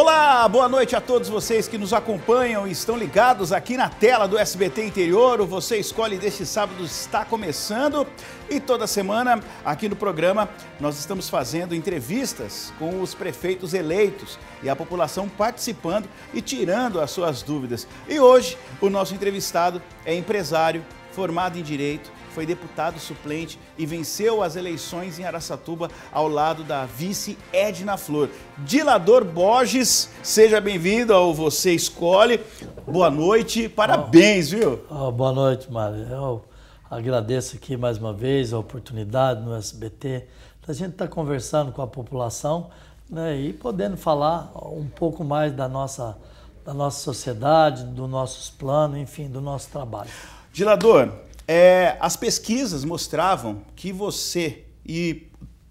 Olá, boa noite a todos vocês que nos acompanham e estão ligados aqui na tela do SBT Interior. O Você Escolhe deste sábado está começando e toda semana aqui no programa nós estamos fazendo entrevistas com os prefeitos eleitos e a população participando e tirando as suas dúvidas. E hoje o nosso entrevistado é empresário formado em Direito, foi deputado suplente e venceu as eleições em Araçatuba ao lado da vice Edna Flor. Dilador Borges, seja bem-vindo ao Você Escolhe. Boa noite, parabéns, viu? Oh, boa noite, Mário. Eu agradeço aqui mais uma vez a oportunidade no SBT da gente estar tá conversando com a população né, e podendo falar um pouco mais da nossa, da nossa sociedade, dos nossos planos, enfim, do nosso trabalho. Dilador, é, as pesquisas mostravam que você e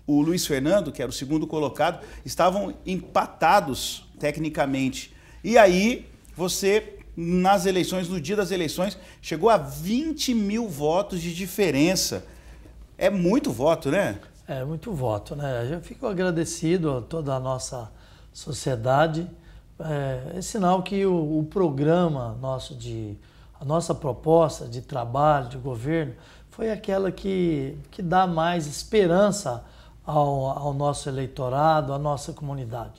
o Luiz Fernando, que era o segundo colocado, estavam empatados tecnicamente. E aí você, nas eleições, no dia das eleições, chegou a 20 mil votos de diferença. É muito voto, né? É muito voto, né? Eu fico agradecido a toda a nossa sociedade. É, é sinal que o, o programa nosso de a nossa proposta de trabalho, de governo, foi aquela que, que dá mais esperança ao, ao nosso eleitorado, à nossa comunidade.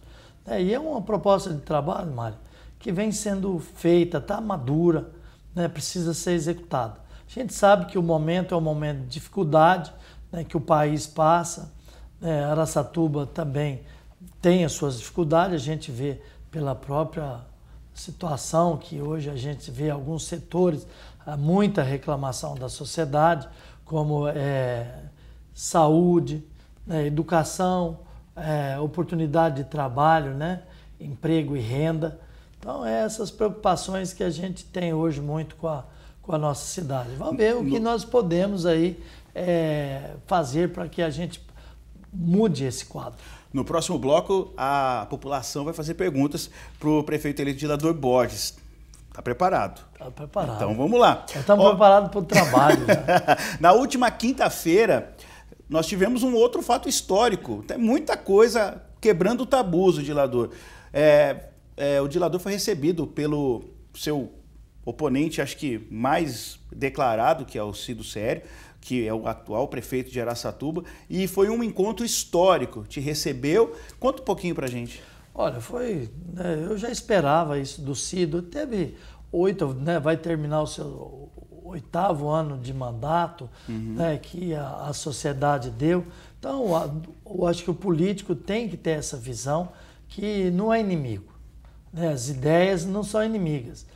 É, e é uma proposta de trabalho, Mário, que vem sendo feita, está madura, né, precisa ser executada. A gente sabe que o momento é um momento de dificuldade né, que o país passa, né, Araçatuba também tem as suas dificuldades, a gente vê pela própria situação que hoje a gente vê alguns setores, há ah, muita reclamação da sociedade, como é, saúde, né, educação, é, oportunidade de trabalho, né, emprego e renda. Então, é essas preocupações que a gente tem hoje muito com a, com a nossa cidade. Vamos ver o que nós podemos aí é, fazer para que a gente mude esse quadro. No próximo bloco, a população vai fazer perguntas para o prefeito eleito Dilador Borges. Está preparado? Está preparado. Então vamos lá. Estamos preparados para o trabalho. Né? Na última quinta-feira, nós tivemos um outro fato histórico. Tem muita coisa quebrando tabu o Dilador. É, é, o Dilador foi recebido pelo seu oponente, acho que mais declarado, que é o Cido Sério, que é o atual prefeito de Araçatuba, e foi um encontro histórico. Te recebeu. Conta um pouquinho para gente. Olha, foi. Né, eu já esperava isso do Cido. Teve oito, né, vai terminar o seu oitavo ano de mandato uhum. né, que a, a, sociedade deu. Então, a, eu acho que o político tem que ter essa visão que não é inimigo. Né? As ideias não são inimigas.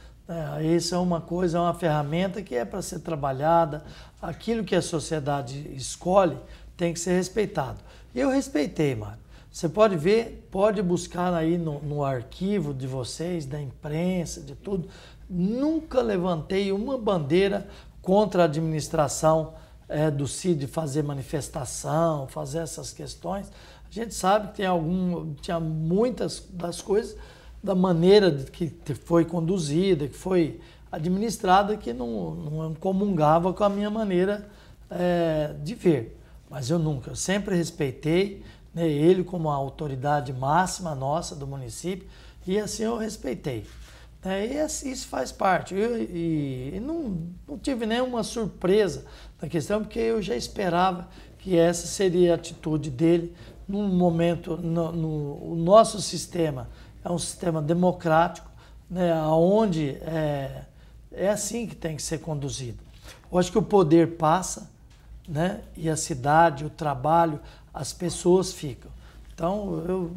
É, isso é uma coisa, é uma ferramenta que é para ser trabalhada. Aquilo que a sociedade escolhe tem que ser respeitado. Eu respeitei, Mário. Você pode ver, pode buscar aí no, no arquivo de vocês, da imprensa, de tudo. Nunca levantei uma bandeira contra a administração é, do CID fazer manifestação, fazer essas questões. A gente sabe que tem algum, tinha muitas das coisas da maneira que foi conduzida, que foi administrada, que não, não comungava com a minha maneira é, de ver. Mas eu nunca, eu sempre respeitei né, ele como a autoridade máxima nossa do município e assim eu respeitei. É, e assim, isso faz parte. Eu, e, e não, não tive nenhuma surpresa na questão, porque eu já esperava que essa seria a atitude dele num momento, no, no o nosso sistema é um sistema democrático, né, onde é, é assim que tem que ser conduzido. Eu acho que o poder passa, né, e a cidade, o trabalho, as pessoas ficam. Então, eu,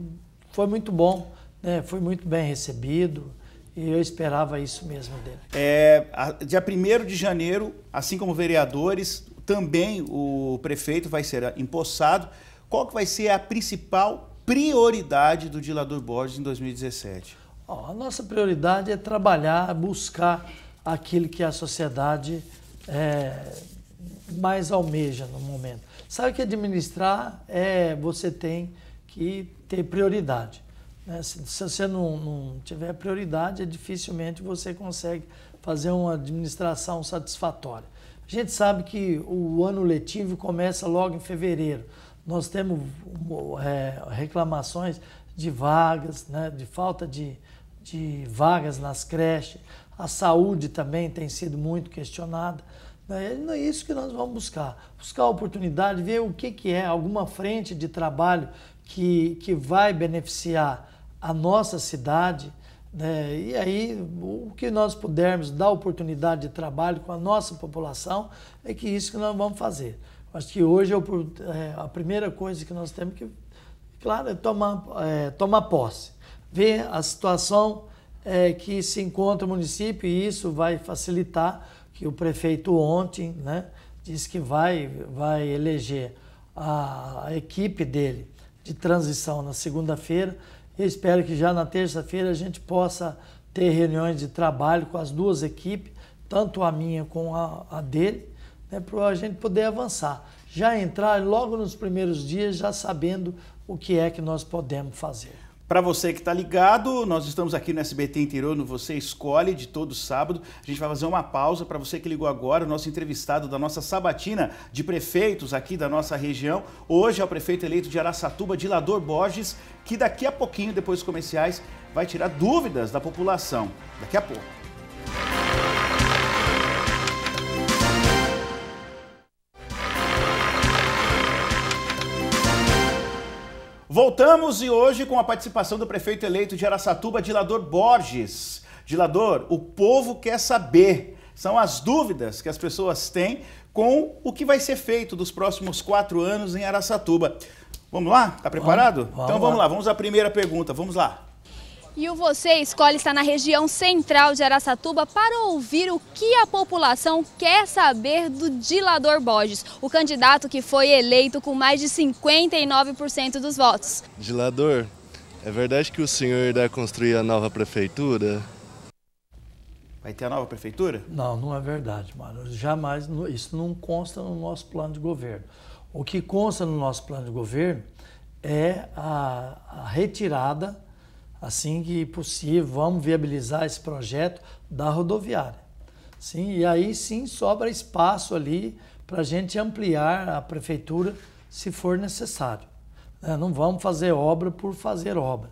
foi muito bom, né, foi muito bem recebido. E eu esperava isso mesmo dele. É, dia 1 de janeiro, assim como vereadores, também o prefeito vai ser empossado. Qual que vai ser a principal prioridade do Dilador Borges em 2017? Oh, a nossa prioridade é trabalhar, buscar aquilo que a sociedade é, mais almeja no momento. Sabe que administrar é você tem que ter prioridade. Né? Se, se, você não, não tiver prioridade, é, dificilmente você consegue fazer uma administração satisfatória. A gente sabe que o ano letivo começa logo em fevereiro. Nós temos é, reclamações de vagas, né, de falta de, de vagas nas creches. A saúde também tem sido muito questionada. Né, não É isso que nós vamos buscar. Buscar oportunidade, ver o que, que é alguma frente de trabalho que, que vai beneficiar a nossa cidade. Né? E aí, o que nós pudermos dar oportunidade de trabalho com a nossa população, é que isso que nós vamos fazer. Acho que hoje é, é, a primeira coisa que nós temos que, claro, é tomar, é, tomar posse. Ver a situação é, que se encontra o município e isso vai facilitar que o prefeito ontem né, disse que vai, vai eleger a, a equipe dele de transição na segunda-feira. Eu espero que já na terça-feira a gente possa ter reuniões de trabalho com as duas equipes, tanto a minha como a, a dele, né, para a gente poder avançar. Já entrar logo nos primeiros dias, já sabendo o que é que nós podemos fazer. Para você que está ligado, nós estamos aqui no SBT Interior, no Você Escolhe, de todo sábado. A gente vai fazer uma pausa para você que ligou agora, o nosso entrevistado da nossa sabatina de prefeitos aqui da nossa região. Hoje é o prefeito eleito de Araçatuba, Dilador Borges, que daqui a pouquinho, depois dos comerciais, vai tirar dúvidas da população. Daqui a pouco. Voltamos e hoje com a participação do prefeito eleito de Araçatuba, Dilador Borges. Dilador, o povo quer saber. São as dúvidas que as pessoas têm com o que vai ser feito dos próximos quatro anos em Araçatuba. Vamos lá? Tá preparado? Vamos, vamos então vamos lá. lá, vamos à primeira pergunta. Vamos lá. E o Você Escolhe está na região central de Araçatuba para ouvir o que a população quer saber do Dilador Borges, o candidato que foi eleito com mais de 59% dos votos. Dilador, é verdade que o senhor irá construir a nova prefeitura? Vai ter a nova prefeitura? Não, não é verdade, mano. Jamais, isso não consta no nosso plano de governo. O que consta no nosso plano de governo é a, a retirada assim que possível, vamos viabilizar esse projeto da rodoviária. Sim, e aí sim sobra espaço ali para a gente ampliar a prefeitura se for necessário. Né? Não vamos fazer obra por fazer obra.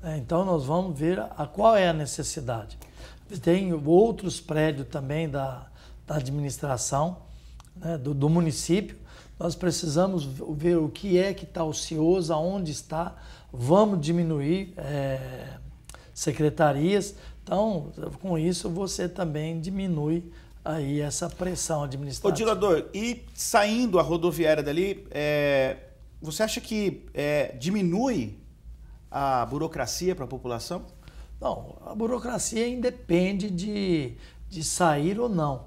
Né? Então nós vamos ver a qual é a necessidade. Tem outros prédios também da, da administração, né, do, do município. Nós precisamos ver o que é que está ocioso, aonde está, vamos diminuir é, secretarias. Então, com isso, você também diminui aí essa pressão administrativa. Ô, Dirador, e saindo a rodoviária dali, é, você acha que é, diminui a burocracia para a população? Não, a burocracia independe de, de sair ou não.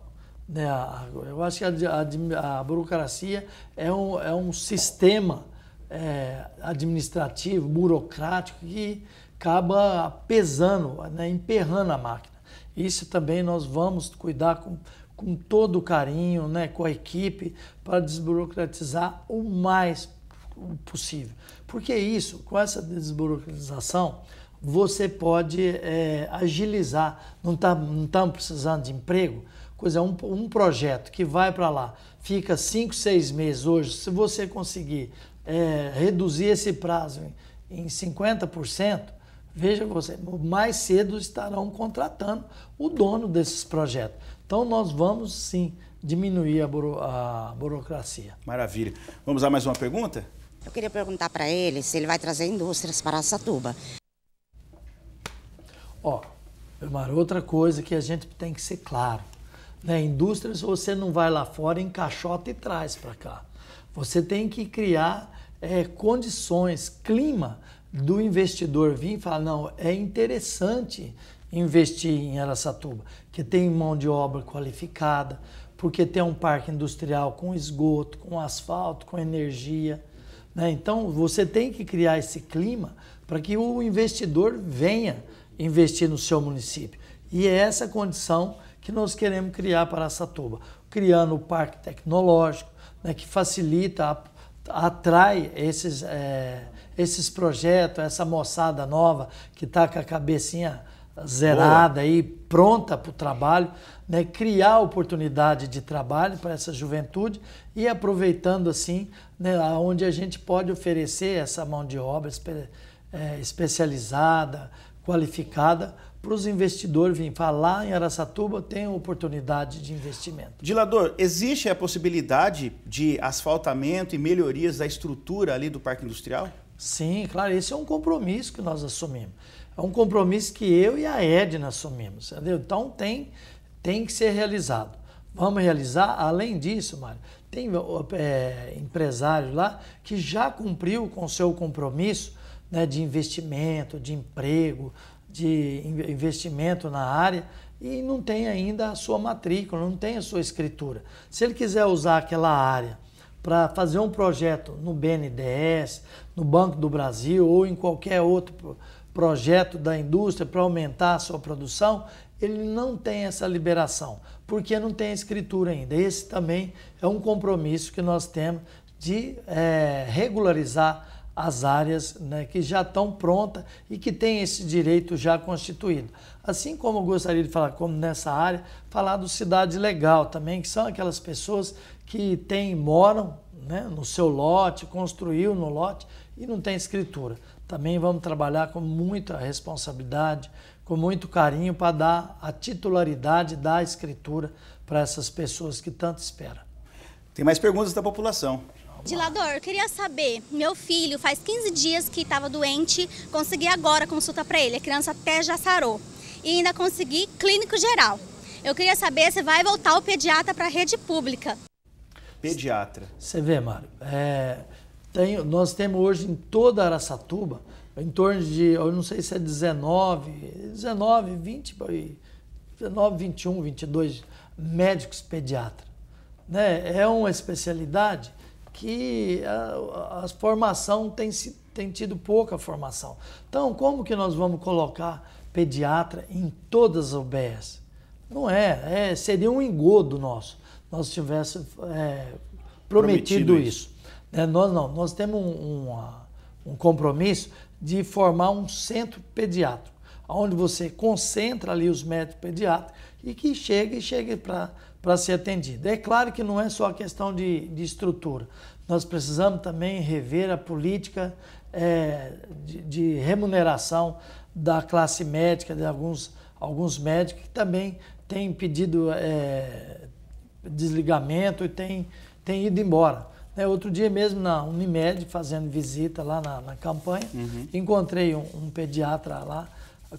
Né? Eu acho que a, a, a burocracia é um, é um sistema é, administrativo, burocrático, que acaba pesando, né, emperrando a máquina. Isso também nós vamos cuidar com, com todo o carinho, né, com a equipe, para desburocratizar o mais possível. Porque isso, com essa desburocratização, você pode é, agilizar. Não estamos tá, precisando de emprego? Coisa, um, um projeto que vai para lá, fica 5, 6 meses hoje. Se você conseguir é, reduzir esse prazo em, 50%, veja você, mais cedo estarão contratando o dono desses projetos. Então nós vamos sim diminuir a, buro, a burocracia. Maravilha. Vamos a mais uma pergunta? Eu queria perguntar para ele se ele vai trazer indústrias para Satuba. Ó, Mar, outra coisa que a gente tem que ser claro. Né? Indústrias você não vai lá fora, encaixota e traz para cá. Você tem que criar é, condições, clima do investidor vir e falar: não, é interessante investir em Aracatuba, que tem mão de obra qualificada, porque tem um parque industrial com esgoto, com asfalto, com energia. Né? Então, você tem que criar esse clima para que o investidor venha investir no seu município. E é essa condição que nós queremos criar para Aracatuba, criando o parque tecnológico, né, que facilita, atrai esses, é, esses projetos, essa moçada nova que está com a cabecinha zerada Boa. aí, pronta para o trabalho, né, criar oportunidade de trabalho para essa juventude e aproveitando assim, né, onde a gente pode oferecer essa mão de obra é, especializada, qualificada para os investidores virem falar em Aracatuba tem oportunidade de investimento. Dilador, existe a possibilidade de asfaltamento e melhorias da estrutura ali do parque industrial? Sim, claro, esse é um compromisso que nós assumimos. É um compromisso que eu e a Edna assumimos, entendeu? Então tem, tem que ser realizado. Vamos realizar, além disso, Mário, tem é, empresário lá que já cumpriu com seu compromisso né, de investimento, de emprego, de investimento na área e não tem ainda a sua matrícula, não tem a sua escritura. Se ele quiser usar aquela área para fazer um projeto no BNDES, no Banco do Brasil ou em qualquer outro projeto da indústria para aumentar a sua produção, ele não tem essa liberação, porque não tem escritura ainda. Esse também é um compromisso que nós temos de é, regularizar as áreas né, que já estão prontas e que têm esse direito já constituído. Assim como eu gostaria de falar, como nessa área, falar do Cidade Legal também, que são aquelas pessoas que têm, moram né, no seu lote, construiu no lote e não tem escritura. Também vamos trabalhar com muita responsabilidade, com muito carinho para dar a titularidade da escritura para essas pessoas que tanto esperam. Tem mais perguntas da população. Dilador, eu queria saber, meu filho faz 15 dias que estava doente, consegui agora consulta para ele, a criança até já sarou. E ainda consegui clínico geral. Eu queria saber se vai voltar o pediatra para a rede pública. Pediatra. Você vê, Mário, é, tem, nós temos hoje em toda Araçatuba, em torno de, eu não sei se é 19, 19, 20, 19, 21, 22 médicos pediatras. Né? É uma especialidade que a, a formação tem, tem tido pouca formação. Então, como que nós vamos colocar pediatra em todas as OBS? Não é, é seria um engodo nosso, nós tivéssemos é, prometido, prometido, isso. É, nós não, nós temos um, um, um compromisso de formar um centro pediátrico, onde você concentra ali os médicos pediátricos e que chegue, chegue para para ser atendido. É claro que não é só a questão de, de estrutura. Nós precisamos também rever a política é, de, de, remuneração da classe médica, de alguns, alguns médicos que também têm pedido é, desligamento e têm, têm ido embora. É, outro dia mesmo na Unimed, fazendo visita lá na, na campanha, uhum. encontrei um, um pediatra lá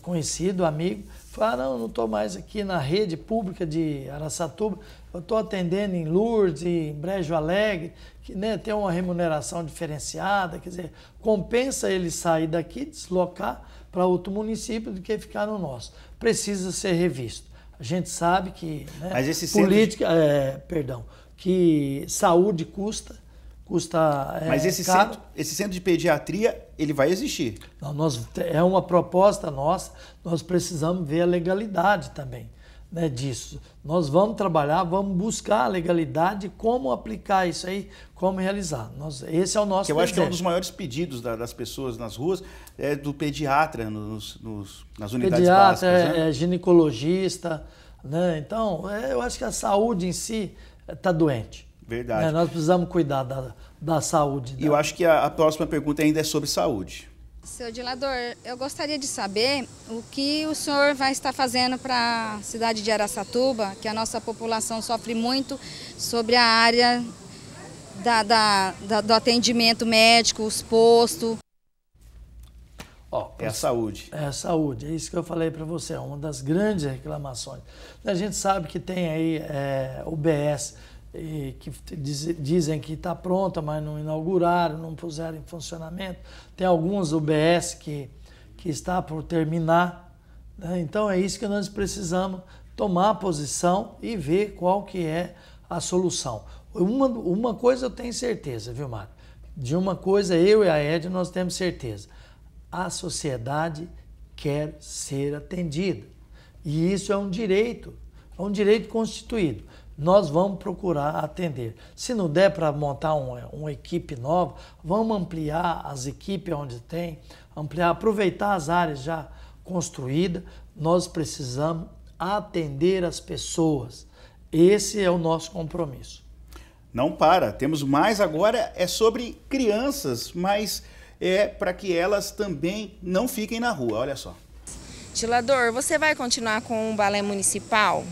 conhecido, amigo, falou: ah, não, não estou mais aqui na rede pública de Araçatuba, eu estou atendendo em Lourdes, em Brejo Alegre, que né, tem uma remuneração diferenciada, quer dizer, compensa ele sair daqui, deslocar para outro município do que ficar no nosso. Precisa ser revisto. A gente sabe que né, política, centro... é, perdão, que saúde custa, custa. É, Mas esse, Centro, esse centro de pediatria ele vai existir. Não, nós, é uma proposta nossa, nós precisamos ver a legalidade também né, disso. Nós vamos trabalhar, vamos buscar a legalidade, como aplicar isso aí, como realizar. Nós, esse é o nosso que Eu desejo. acho que é um dos maiores pedidos da, das pessoas nas ruas, é do pediatra nos, nos nas unidades pediatra, básicas. Pediatra, né? É, é, ginecologista, né? Então, é, eu acho que a saúde em si está doente. Verdade. Né? Nós precisamos cuidar da da saúde. Da... Eu acho que a, a próxima pergunta ainda é sobre saúde. Seu Dilador, eu gostaria de saber o que o senhor vai estar fazendo para a cidade de Araçatuba, que a nossa população sofre muito sobre a área da, da, da do atendimento médico, os postos. Ó, é a saúde. É a saúde, é isso que eu falei para você, é uma das grandes reclamações. A gente sabe que tem aí é, UBS, que diz, dizem que está pronta, mas não inauguraram, não puseram em funcionamento. Tem alguns UBS que, que está por terminar. Né? Então é isso que nós precisamos tomar posição e ver qual que é a solução. Uma, uma coisa eu tenho certeza, viu, Mário? De uma coisa eu e a Ed nós temos certeza. A sociedade quer ser atendida. E isso é um direito, é um direito constituído nós vamos procurar atender. Se não der para montar uma, uma, equipe nova, vamos ampliar as equipes onde tem, ampliar, aproveitar as áreas já construídas. Nós precisamos atender as pessoas. Esse é o nosso compromisso. Não para, temos mais agora, é sobre crianças, mas é para que elas também não fiquem na rua. Olha só. Tilador, você vai continuar com o balé municipal?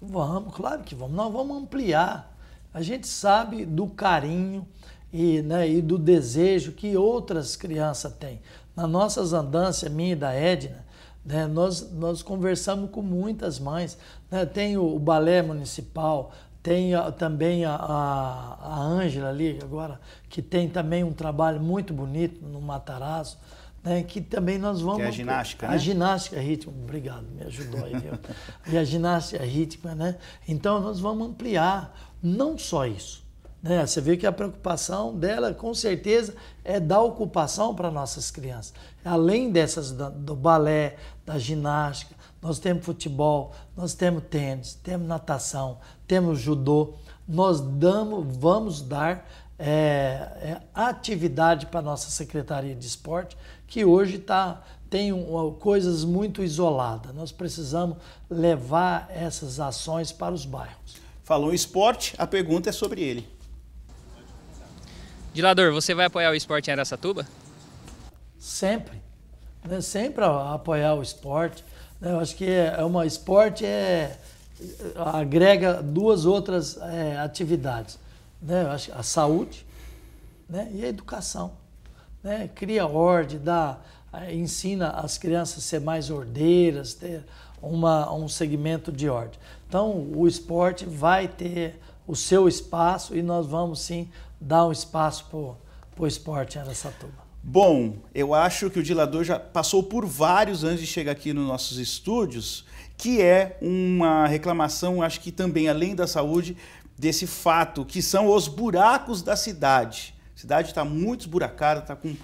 Vamos, claro que vamos. Nós vamos ampliar. A gente sabe do carinho e, né, e do desejo que outras crianças têm. Nas nossas andanças, minha e da Edna, né, nós, nós conversamos com muitas mães. Né? Tem o, o balé municipal, tem a, também a, a, ali agora, que tem também um trabalho muito bonito no Matarazzo né, que também nós vamos... Que é a ginástica, A né? ginástica rítmica, obrigado, me ajudou aí, e a ginástica rítmica, né? Então, nós vamos ampliar não só isso, né? Você vê que a preocupação dela, com certeza, é dar ocupação para nossas crianças. Além dessas do balé, da ginástica, nós temos futebol, nós temos tênis, temos natação, temos judô. Nós damos, vamos dar é, é, atividade para nossa Secretaria de Esporte que hoje tá, tem um, coisas muito isoladas. Nós precisamos levar essas ações para os bairros. Falou em esporte, a pergunta é sobre ele. Dilador, você vai apoiar o esporte em Aracatuba? Sempre. Né? Sempre apoiar o esporte. Né? Eu acho que é, é uma esporte é, agrega duas outras é, atividades. Né? Eu acho, a saúde né? e a educação né? cria ordem, dá, eh, ensina as crianças a ser mais ordeiras, ter uma, um segmento de ordem. Então, o esporte vai ter o seu espaço e nós vamos sim dar um espaço para o esporte nessa turma. Bom, eu acho que o Dilador já passou por vários anos de chegar aqui nos nossos estúdios, que é uma reclamação, acho que também além da saúde, desse fato, que são os buracos da cidade. A cidade está muito esburacada, está com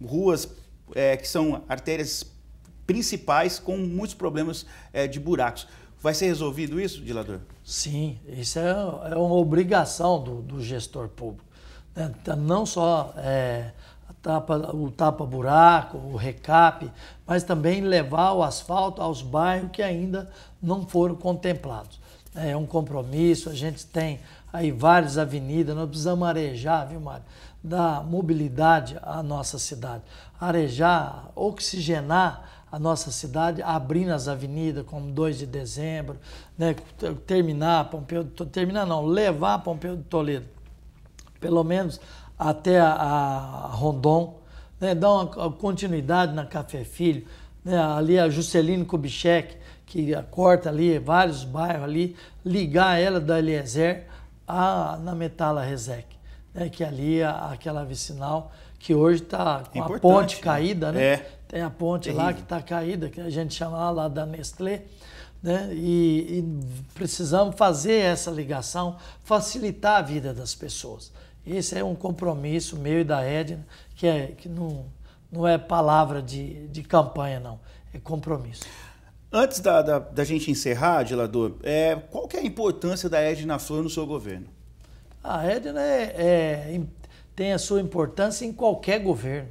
ruas é, que são artérias principais com muitos problemas é, de buracos. Vai ser resolvido isso, Dilador? Sim, isso é, é uma obrigação do, do gestor público. Né? Tá, não só é, tapa, o tapa-buraco, o recape, mas também levar o asfalto aos bairros que ainda não foram contemplados é um compromisso, a gente tem aí várias avenidas, nós precisamos arejar, viu, Mário? Dar mobilidade à nossa cidade. Arejar, oxigenar a nossa cidade, abrindo as avenidas, como 2 de dezembro, né? terminar Pompeu terminar não, levar Pompeu do Toledo, pelo menos até a, a Rondon, né? dar uma continuidade na Café Filho, né? ali a Juscelino Kubitschek, que corta ali vários bairros ali, ligar ela da Eliezer a, na Metala Resec, né? que é ali é aquela vicinal que hoje está com é Importante, a ponte né? caída, né? É. Tem a ponte Terrível. lá que está caída, que a gente chama lá da Nestlé, né? E, e precisamos fazer essa ligação, facilitar a vida das pessoas. Esse é um compromisso meu e da Edna, que, é, que não, não é palavra de, de campanha, não, é compromisso. Antes da, da, da gente encerrar, Dilador, é, qual que é a importância da Edna Flor no seu governo? A Edna é, é, tem a sua importância em qualquer governo.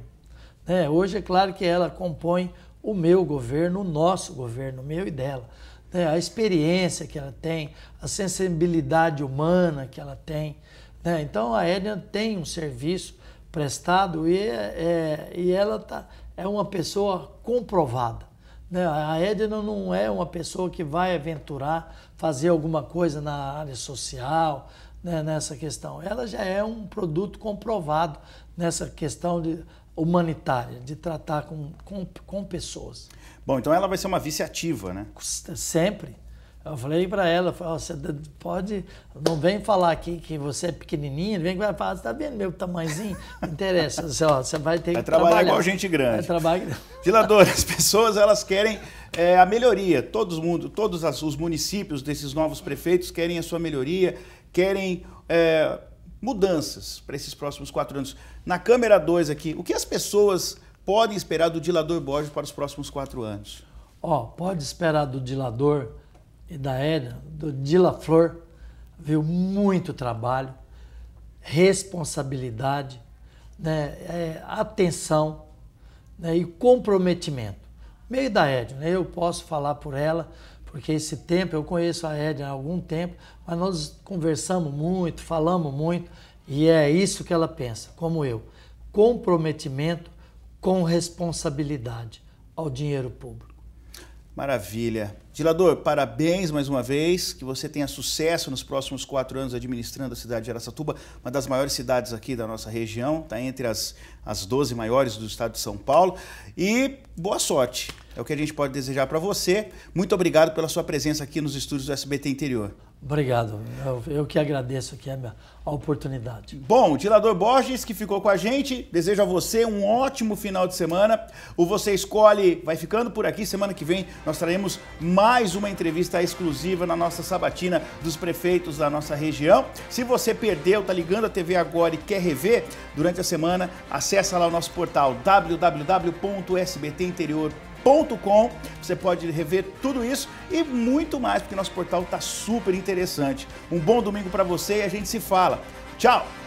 Né? Hoje é claro que ela compõe o meu governo, o nosso governo, o meu e dela. Né? A experiência que ela tem, a sensibilidade humana que ela tem. Né? Então a Edna tem um serviço prestado e, é, é e ela tá, é uma pessoa comprovada. Né? A Edna não é uma pessoa que vai aventurar, fazer alguma coisa na área social, né, nessa questão. Ela já é um produto comprovado nessa questão de, humanitária, de tratar com, com, com pessoas. Bom, então ela vai ser uma vice ativa, né? Sempre. Eu falei para ela, falei, oh, você pode, não vem falar aqui que você é pequenininha, vem que vai falar, você tá vendo meu tamanhozinho? Não interessa, você, ó, você vai ter vai que trabalhar. trabalhar igual gente grande. Vai trabalhar... Filador, as pessoas elas querem é, a melhoria, todos, mundo, todos as, os municípios desses novos prefeitos querem a sua melhoria, querem é, mudanças para esses próximos quatro anos. Na Câmara 2 aqui, o que as pessoas podem esperar do Dilador Borges para os próximos quatro anos? Ó, oh, pode esperar do Dilador e da Edna, do Dila Flor, viu muito trabalho, responsabilidade, né, é, atenção né, e comprometimento. Meio da Edna, né, eu posso falar por ela, porque esse tempo, eu conheço a Edna há algum tempo, mas nós conversamos muito, falamos muito, e é isso que ela pensa, como eu. Comprometimento com responsabilidade ao dinheiro público. Maravilha. Dilador, parabéns mais uma vez, que você tenha sucesso nos próximos quatro anos administrando a cidade de Aracatuba, uma das maiores cidades aqui da nossa região, está entre as, as 12 maiores do estado de São Paulo. E boa sorte. É o que a gente pode desejar para você. Muito obrigado pela sua presença aqui nos estúdios do SBT Interior. Obrigado. Eu, eu que agradeço aqui a, a oportunidade. Bom, o Tirador Borges, que ficou com a gente, desejo a você um ótimo final de semana. O Você Escolhe vai ficando por aqui. Semana que vem nós traremos mais uma entrevista exclusiva na nossa sabatina dos prefeitos da nossa região. Se você perdeu, tá ligando a TV agora e quer rever, durante a semana, acessa lá o nosso portal www.sbtinterior.com você pode rever tudo isso e muito mais, porque nosso portal está super interessante. Um bom domingo para você e a gente se fala. Tchau!